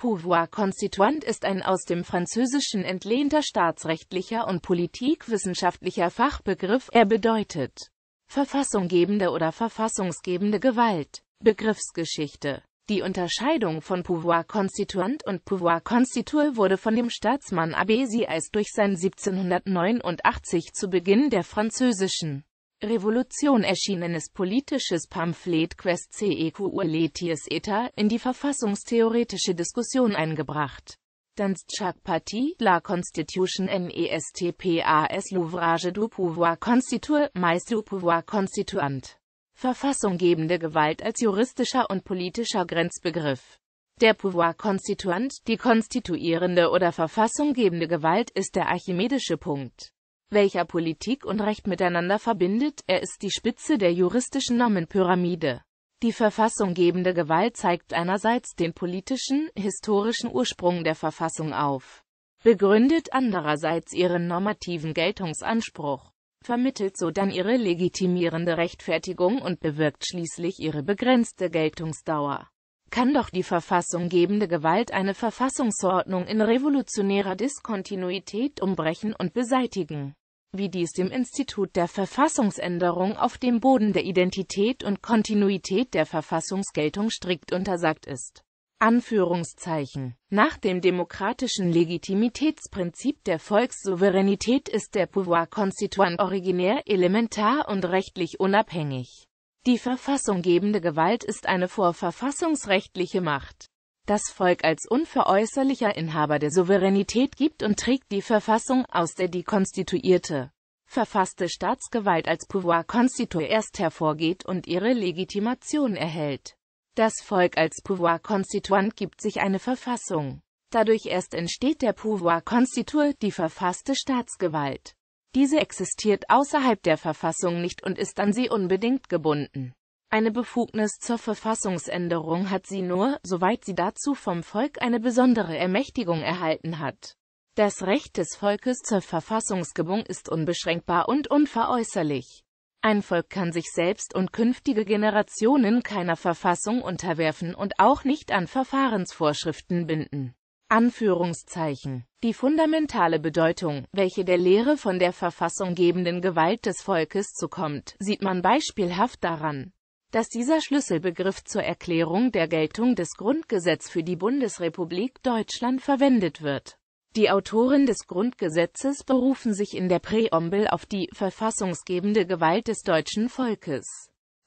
Pouvoir constituant ist ein aus dem Französischen entlehnter staatsrechtlicher und politikwissenschaftlicher Fachbegriff, er bedeutet verfassunggebende oder verfassungsgebende Gewalt. Begriffsgeschichte Die Unterscheidung von Pouvoir constituant und Pouvoir constitué wurde von dem Staatsmann Abbé Sieyes durch sein 1789 zu Beginn der französischen Revolution erschienenes politisches Pamphlet Quest CEQ Letius Eta, in die verfassungstheoretische Diskussion eingebracht. Danstchak Parti, La Constitution MESTPAS L'ouvrage du pouvoir constitue, meist du pouvoir constituant. Verfassunggebende Gewalt als juristischer und politischer Grenzbegriff. Der Pouvoir Constituant, die konstituierende oder verfassunggebende Gewalt ist der archimedische Punkt welcher Politik und Recht miteinander verbindet, er ist die Spitze der juristischen Normenpyramide. Die verfassunggebende Gewalt zeigt einerseits den politischen, historischen Ursprung der Verfassung auf, begründet andererseits ihren normativen Geltungsanspruch, vermittelt so dann ihre legitimierende Rechtfertigung und bewirkt schließlich ihre begrenzte Geltungsdauer. Kann doch die verfassunggebende Gewalt eine Verfassungsordnung in revolutionärer Diskontinuität umbrechen und beseitigen? wie dies dem Institut der Verfassungsänderung auf dem Boden der Identität und Kontinuität der Verfassungsgeltung strikt untersagt ist. Anführungszeichen. Nach dem demokratischen Legitimitätsprinzip der Volkssouveränität ist der Pouvoir constituant originär, elementar und rechtlich unabhängig. Die verfassunggebende Gewalt ist eine vorverfassungsrechtliche Macht das Volk als unveräußerlicher Inhaber der Souveränität gibt und trägt die Verfassung, aus der die konstituierte, verfasste Staatsgewalt als pouvoir constitué erst hervorgeht und ihre Legitimation erhält. Das Volk als pouvoir constituant gibt sich eine Verfassung. Dadurch erst entsteht der pouvoir constitué, die verfasste Staatsgewalt. Diese existiert außerhalb der Verfassung nicht und ist an sie unbedingt gebunden. Eine Befugnis zur Verfassungsänderung hat sie nur, soweit sie dazu vom Volk eine besondere Ermächtigung erhalten hat. Das Recht des Volkes zur Verfassungsgebung ist unbeschränkbar und unveräußerlich. Ein Volk kann sich selbst und künftige Generationen keiner Verfassung unterwerfen und auch nicht an Verfahrensvorschriften binden. Anführungszeichen. Die fundamentale Bedeutung, welche der Lehre von der verfassunggebenden Gewalt des Volkes zukommt, sieht man beispielhaft daran, dass dieser Schlüsselbegriff zur Erklärung der Geltung des Grundgesetz für die Bundesrepublik Deutschland verwendet wird. Die Autoren des Grundgesetzes berufen sich in der Präambel auf die verfassungsgebende Gewalt des deutschen Volkes.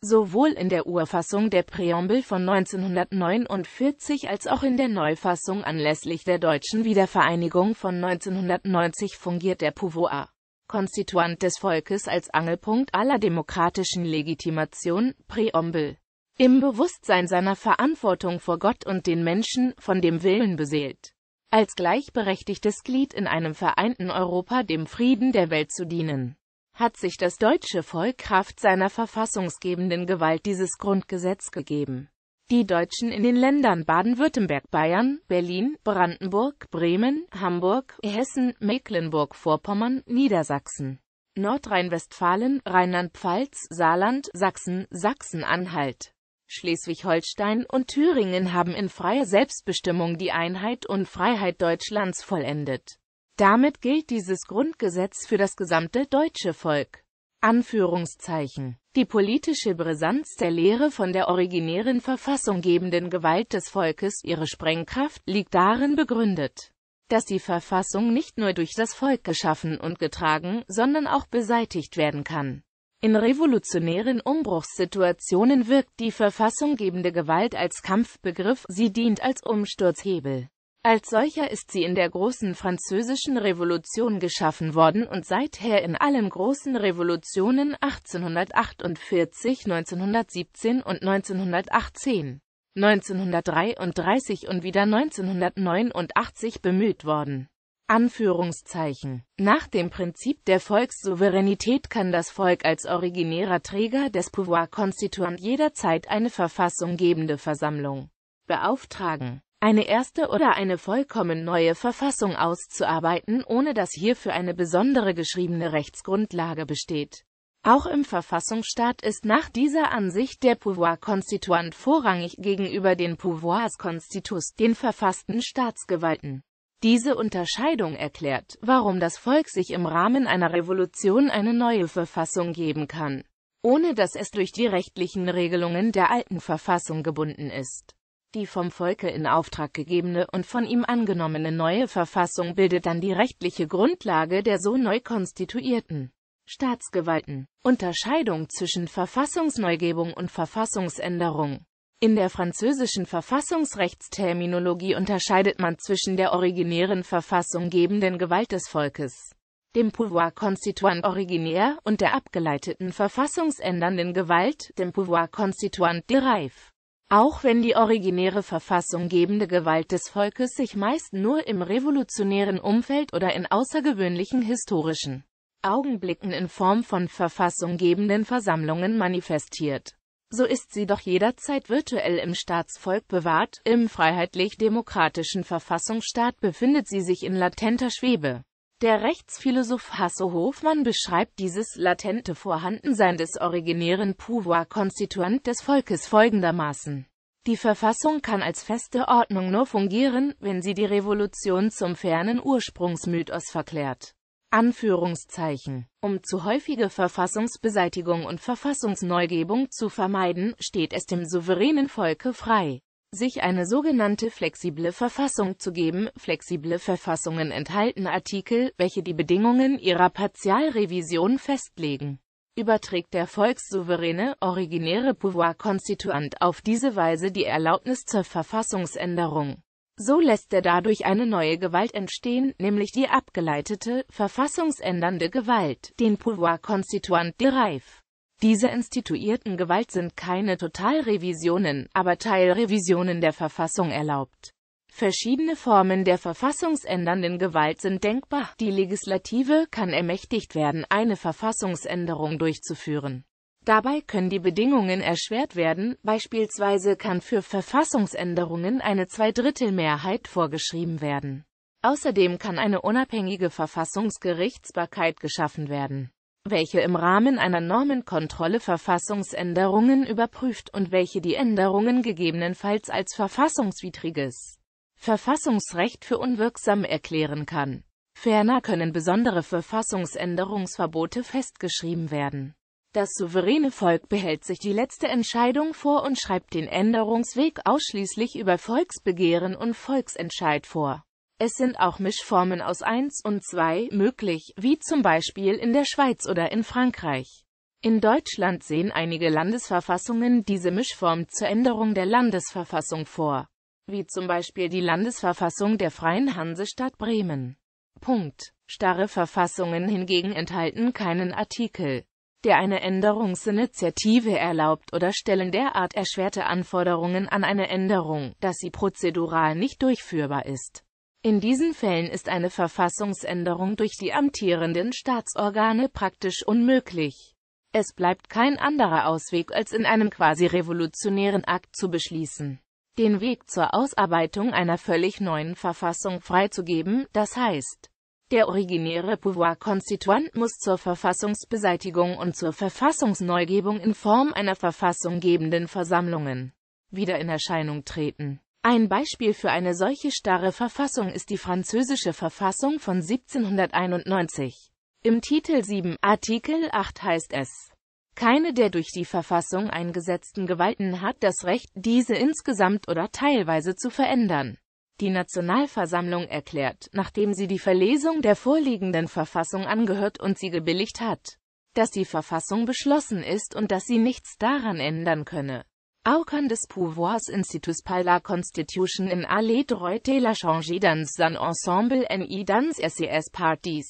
Sowohl in der Urfassung der Präambel von 1949 als auch in der Neufassung anlässlich der deutschen Wiedervereinigung von 1990 fungiert der Pouvoir Konstituant des Volkes als Angelpunkt aller demokratischen Legitimation, Präambel. Im Bewusstsein seiner Verantwortung vor Gott und den Menschen, von dem Willen beseelt, als gleichberechtigtes Glied in einem vereinten Europa dem Frieden der Welt zu dienen, hat sich das deutsche Volk Kraft seiner verfassungsgebenden Gewalt dieses Grundgesetz gegeben die Deutschen in den Ländern Baden-Württemberg, Bayern, Berlin, Brandenburg, Bremen, Hamburg, Hessen, Mecklenburg-Vorpommern, Niedersachsen, Nordrhein-Westfalen, Rheinland-Pfalz, Saarland, Sachsen, Sachsen-Anhalt, Schleswig-Holstein und Thüringen haben in freier Selbstbestimmung die Einheit und Freiheit Deutschlands vollendet. Damit gilt dieses Grundgesetz für das gesamte deutsche Volk. Anführungszeichen. Die politische Brisanz der Lehre von der originären verfassunggebenden Gewalt des Volkes, ihre Sprengkraft, liegt darin begründet, dass die Verfassung nicht nur durch das Volk geschaffen und getragen, sondern auch beseitigt werden kann. In revolutionären Umbruchssituationen wirkt die verfassunggebende Gewalt als Kampfbegriff, sie dient als Umsturzhebel. Als solcher ist sie in der großen französischen Revolution geschaffen worden und seither in allen großen Revolutionen 1848, 1917 und 1918, 1933 und wieder 1989 bemüht worden. Anführungszeichen. Nach dem Prinzip der Volkssouveränität kann das Volk als originärer Träger des Pouvoir constituant jederzeit eine verfassunggebende Versammlung beauftragen eine erste oder eine vollkommen neue Verfassung auszuarbeiten, ohne dass hierfür eine besondere geschriebene Rechtsgrundlage besteht. Auch im Verfassungsstaat ist nach dieser Ansicht der Pouvoir constituant vorrangig gegenüber den Pouvoirs constitus, den verfassten Staatsgewalten. Diese Unterscheidung erklärt, warum das Volk sich im Rahmen einer Revolution eine neue Verfassung geben kann, ohne dass es durch die rechtlichen Regelungen der alten Verfassung gebunden ist. Die vom Volke in Auftrag gegebene und von ihm angenommene neue Verfassung bildet dann die rechtliche Grundlage der so neu konstituierten Staatsgewalten. Unterscheidung zwischen Verfassungsneugebung und Verfassungsänderung In der französischen Verfassungsrechtsterminologie unterscheidet man zwischen der originären verfassunggebenden Gewalt des Volkes, dem Pouvoir constituant originär, und der abgeleiteten verfassungsändernden Gewalt, dem Pouvoir constituant derive. Auch wenn die originäre verfassunggebende Gewalt des Volkes sich meist nur im revolutionären Umfeld oder in außergewöhnlichen historischen Augenblicken in Form von verfassunggebenden Versammlungen manifestiert, so ist sie doch jederzeit virtuell im Staatsvolk bewahrt, im freiheitlich-demokratischen Verfassungsstaat befindet sie sich in latenter Schwebe. Der Rechtsphilosoph Hasso Hofmann beschreibt dieses latente Vorhandensein des originären pouvoir Konstituent des Volkes folgendermaßen. Die Verfassung kann als feste Ordnung nur fungieren, wenn sie die Revolution zum fernen Ursprungsmythos verklärt. Anführungszeichen. Um zu häufige Verfassungsbeseitigung und Verfassungsneugebung zu vermeiden, steht es dem souveränen Volke frei sich eine sogenannte flexible Verfassung zu geben. Flexible Verfassungen enthalten Artikel, welche die Bedingungen ihrer Partialrevision festlegen. Überträgt der volkssouveräne, originäre Pouvoir Konstituant auf diese Weise die Erlaubnis zur Verfassungsänderung. So lässt er dadurch eine neue Gewalt entstehen, nämlich die abgeleitete, verfassungsändernde Gewalt, den Pouvoir Constituant Derive. Diese instituierten Gewalt sind keine Totalrevisionen, aber Teilrevisionen der Verfassung erlaubt. Verschiedene Formen der verfassungsändernden Gewalt sind denkbar. Die Legislative kann ermächtigt werden, eine Verfassungsänderung durchzuführen. Dabei können die Bedingungen erschwert werden, beispielsweise kann für Verfassungsänderungen eine Zweidrittelmehrheit vorgeschrieben werden. Außerdem kann eine unabhängige Verfassungsgerichtsbarkeit geschaffen werden welche im Rahmen einer Normenkontrolle Verfassungsänderungen überprüft und welche die Änderungen gegebenenfalls als verfassungswidriges Verfassungsrecht für unwirksam erklären kann. Ferner können besondere Verfassungsänderungsverbote festgeschrieben werden. Das souveräne Volk behält sich die letzte Entscheidung vor und schreibt den Änderungsweg ausschließlich über Volksbegehren und Volksentscheid vor. Es sind auch Mischformen aus 1 und 2 möglich, wie zum Beispiel in der Schweiz oder in Frankreich. In Deutschland sehen einige Landesverfassungen diese Mischform zur Änderung der Landesverfassung vor, wie zum Beispiel die Landesverfassung der Freien Hansestadt Bremen. Punkt. Starre Verfassungen hingegen enthalten keinen Artikel, der eine Änderungsinitiative erlaubt oder stellen derart erschwerte Anforderungen an eine Änderung, dass sie prozedural nicht durchführbar ist. In diesen Fällen ist eine Verfassungsänderung durch die amtierenden Staatsorgane praktisch unmöglich. Es bleibt kein anderer Ausweg, als in einem quasi revolutionären Akt zu beschließen, den Weg zur Ausarbeitung einer völlig neuen Verfassung freizugeben, das heißt, der originäre Pouvoir Constituant muss zur Verfassungsbeseitigung und zur Verfassungsneugebung in Form einer verfassunggebenden Versammlungen wieder in Erscheinung treten. Ein Beispiel für eine solche starre Verfassung ist die französische Verfassung von 1791. Im Titel 7, Artikel 8 heißt es, keine der durch die Verfassung eingesetzten Gewalten hat das Recht, diese insgesamt oder teilweise zu verändern. Die Nationalversammlung erklärt, nachdem sie die Verlesung der vorliegenden Verfassung angehört und sie gebilligt hat, dass die Verfassung beschlossen ist und dass sie nichts daran ändern könne. Aucun des pouvoirs institus par la constitution in a droite et la changer dans son ensemble en ni dans ses parties.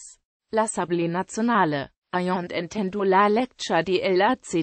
L'Assemblée nationale, ayant entendu la lecture de l'acte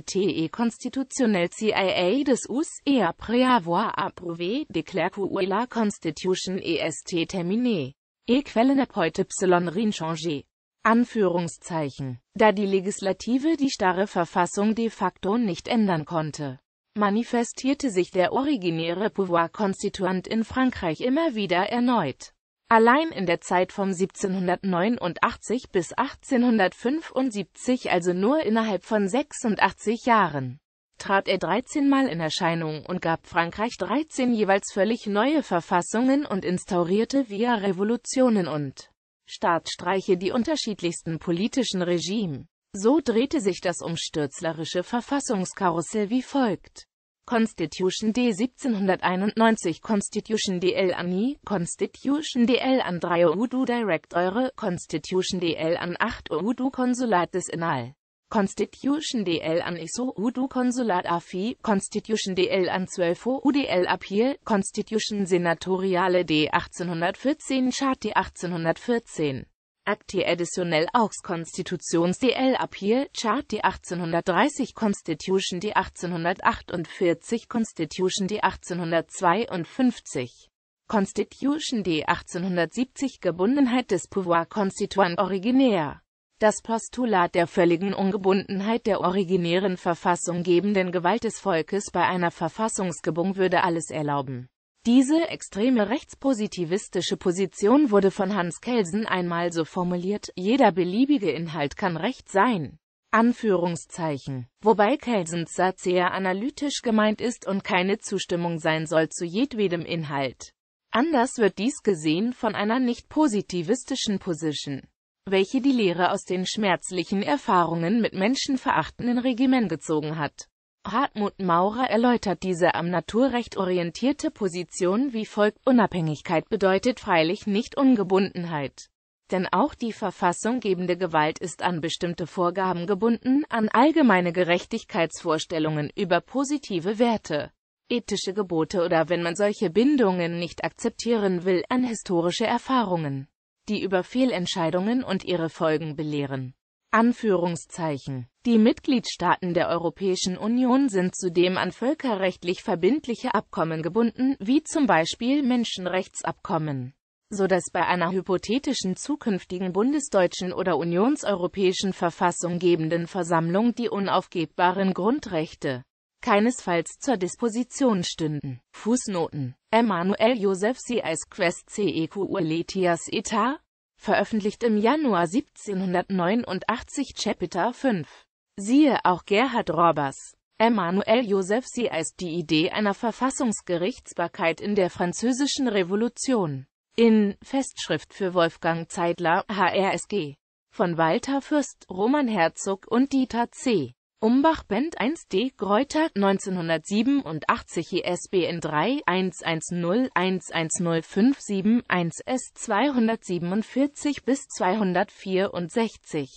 constitutionnelle CIA des US et après avoir approuvé déclare que la constitution est terminée. E Quellen point y changer. Anführungszeichen, da die Legislative die starre Verfassung de facto nicht ändern konnte manifestierte sich der originäre Pouvoir konstituant in Frankreich immer wieder erneut. Allein in der Zeit vom 1789 bis 1875, also nur innerhalb von 86 Jahren, trat er 13 Mal in Erscheinung und gab Frankreich 13 jeweils völlig neue Verfassungen und instaurierte via Revolutionen und Staatsstreiche die unterschiedlichsten politischen Regime. So drehte sich das umstürzlerische Verfassungskarussell wie folgt. Constitution D 1791 Constitution DL an I, Constitution DL an 3 Udu Direct Eure, Constitution DL an 8 Udu Konsulat des Inal. Constitution DL an ISO Udu Konsulat AFI, Constitution DL an 12 UDL Appeal, Constitution Senatoriale D 1814 Chart D 1814. Acti Additionell aux Constitutions de l'Appeal Chart die 1830 Constitution die 1848 Constitution die 1852 Constitution die 1870 Gebundenheit des Pouvoir Constituant originär. das Postulat der völligen Ungebundenheit der originären Verfassung gebenden Gewalt des Volkes bei einer Verfassungsgebung würde alles erlauben diese extreme rechtspositivistische Position wurde von Hans Kelsen einmal so formuliert, jeder beliebige Inhalt kann Recht sein. Anführungszeichen. Wobei Kelsens Satz eher analytisch gemeint ist und keine Zustimmung sein soll zu jedwedem Inhalt. Anders wird dies gesehen von einer nicht-positivistischen Position, welche die Lehre aus den schmerzlichen Erfahrungen mit menschenverachtenden Regimen gezogen hat. Hartmut Maurer erläutert diese am Naturrecht orientierte Position wie folgt Unabhängigkeit bedeutet freilich nicht Ungebundenheit. Denn auch die verfassunggebende Gewalt ist an bestimmte Vorgaben gebunden, an allgemeine Gerechtigkeitsvorstellungen über positive Werte, ethische Gebote oder wenn man solche Bindungen nicht akzeptieren will, an historische Erfahrungen, die über Fehlentscheidungen und ihre Folgen belehren. Anführungszeichen. Die Mitgliedstaaten der Europäischen Union sind zudem an völkerrechtlich verbindliche Abkommen gebunden, wie zum Beispiel Menschenrechtsabkommen, so dass bei einer hypothetischen zukünftigen bundesdeutschen oder unionseuropäischen verfassunggebenden Versammlung die unaufgebbaren Grundrechte keinesfalls zur Disposition stünden. Fußnoten Emanuel Josef C. Quest CEQ Letias Etat veröffentlicht im Januar 1789 Chapter 5. Siehe auch Gerhard Robbers. Emmanuel Joseph Sie als die Idee einer Verfassungsgerichtsbarkeit in der Französischen Revolution. In Festschrift für Wolfgang Zeidler, HRSG. Von Walter Fürst, Roman Herzog und Dieter C. Umbach Band 1D Gräuter 1987 ISBN 3 110 110571 S 247 bis 264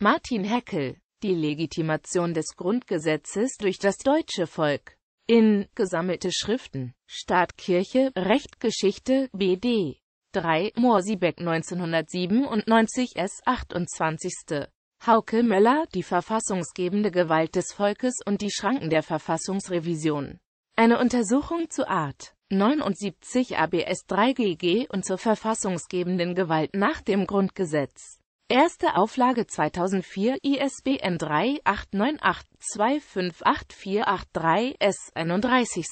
Martin Heckel Die Legitimation des Grundgesetzes durch das deutsche Volk in Gesammelte Schriften Staat Kirche Recht BD 3 Morsiebeck 1997 S 28. Hauke Möller, die verfassungsgebende Gewalt des Volkes und die Schranken der Verfassungsrevision. Eine Untersuchung zu Art 79 ABS 3 GG und zur verfassungsgebenden Gewalt nach dem Grundgesetz. Erste Auflage 2004 ISBN 3 898 S 31.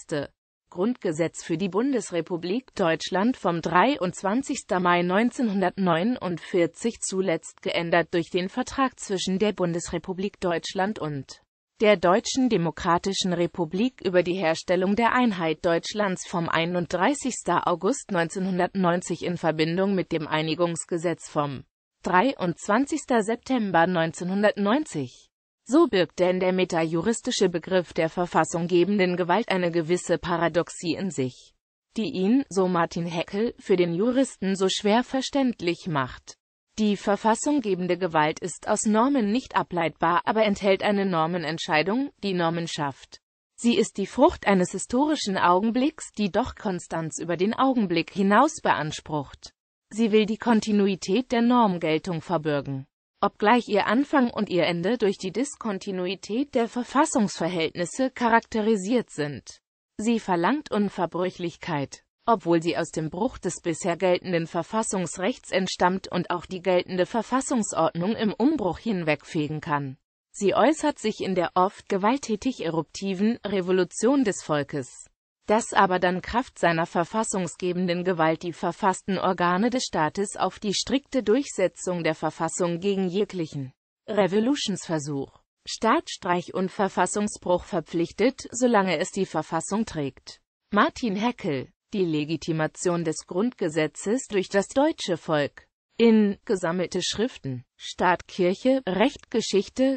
Grundgesetz für die Bundesrepublik Deutschland vom 23. Mai 1949 zuletzt geändert durch den Vertrag zwischen der Bundesrepublik Deutschland und der Deutschen Demokratischen Republik über die Herstellung der Einheit Deutschlands vom 31. August 1990 in Verbindung mit dem Einigungsgesetz vom 23. September 1990. So birgt denn der metajuristische Begriff der verfassunggebenden Gewalt eine gewisse Paradoxie in sich, die ihn, so Martin Heckel, für den Juristen so schwer verständlich macht. Die verfassunggebende Gewalt ist aus Normen nicht ableitbar, aber enthält eine Normenentscheidung, die Normen schafft. Sie ist die Frucht eines historischen Augenblicks, die doch Konstanz über den Augenblick hinaus beansprucht. Sie will die Kontinuität der Normgeltung verbürgen. Obgleich ihr Anfang und ihr Ende durch die Diskontinuität der Verfassungsverhältnisse charakterisiert sind. Sie verlangt Unverbrüchlichkeit. Obwohl sie aus dem Bruch des bisher geltenden Verfassungsrechts entstammt und auch die geltende Verfassungsordnung im Umbruch hinwegfegen kann. Sie äußert sich in der oft gewalttätig eruptiven Revolution des Volkes dass aber dann Kraft seiner verfassungsgebenden Gewalt die verfassten Organe des Staates auf die strikte Durchsetzung der Verfassung gegen jeglichen Revolutionsversuch, Staatsstreich und Verfassungsbruch verpflichtet, solange es die Verfassung trägt. Martin Heckel, die Legitimation des Grundgesetzes durch das deutsche Volk. In Gesammelte Schriften, Staat Kirche, Recht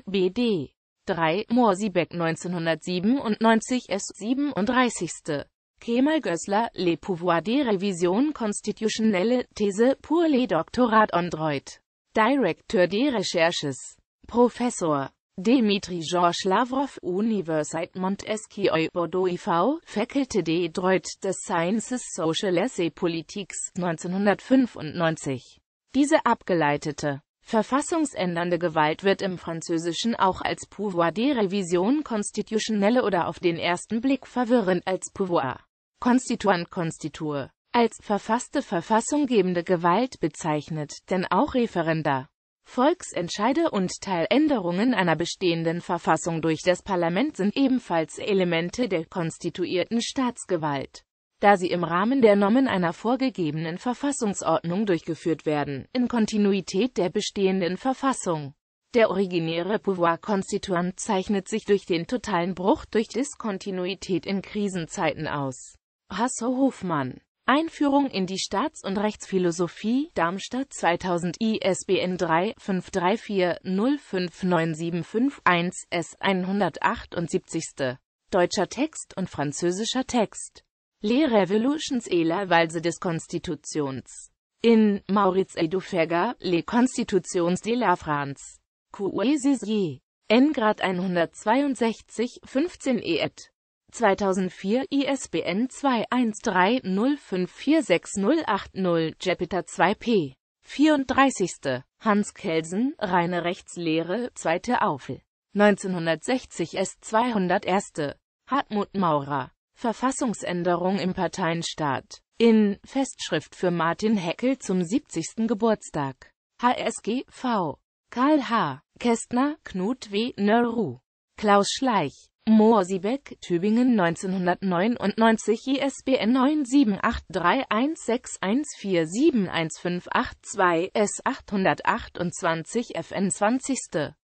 BD. 3, Morsiebeck 1997 s. 37. Kemal Gößler, Le Pouvoir des Revision Constitutionnelle, These pour les Doctorats Android. Directeur des Recherches. Professor. Dimitri Georges Lavrov, Universite Montesquieu Bordeaux e.V., Faculty des Droits des Sciences Sociales et Politiques, 1995. Diese abgeleitete Verfassungsändernde Gewalt wird im Französischen auch als Pouvoir de révision constitutionnelle oder auf den ersten Blick verwirrend als Pouvoir constituant constitue als verfasste verfassunggebende Gewalt bezeichnet, denn auch Referenda, Volksentscheide und Teiländerungen einer bestehenden Verfassung durch das Parlament sind ebenfalls Elemente der konstituierten Staatsgewalt da sie im Rahmen der Normen einer vorgegebenen Verfassungsordnung durchgeführt werden, in Kontinuität der bestehenden Verfassung. Der originäre Pouvoir Constituant zeichnet sich durch den totalen Bruch durch Diskontinuität in Krisenzeiten aus. Hasso Hofmann Einführung in die Staats- und Rechtsphilosophie, Darmstadt 2000 ISBN 3-534-0597551-S 178. Deutscher Text und französischer Text Le Revolutions et la Valse des Constitutions. In Maurice Edouferga, Le Constitutions de la France. Q.E.C.J. N. Grad 162, 15 et. 2004 ISBN 2130546080 Jupiter 2p. 34. Hans Kelsen, Reine Rechtslehre, 2. Aufel. 1960 S201. Hartmut Maurer. Verfassungsänderung im Parteienstaat. In Festschrift für Martin Heckel zum 70. Geburtstag. HSG V. Karl H. Kästner, Knut W. Nörru. Klaus Schleich. Moorsiebeck, Tübingen 1999 ISBN 9783161471582 S828 FN 20.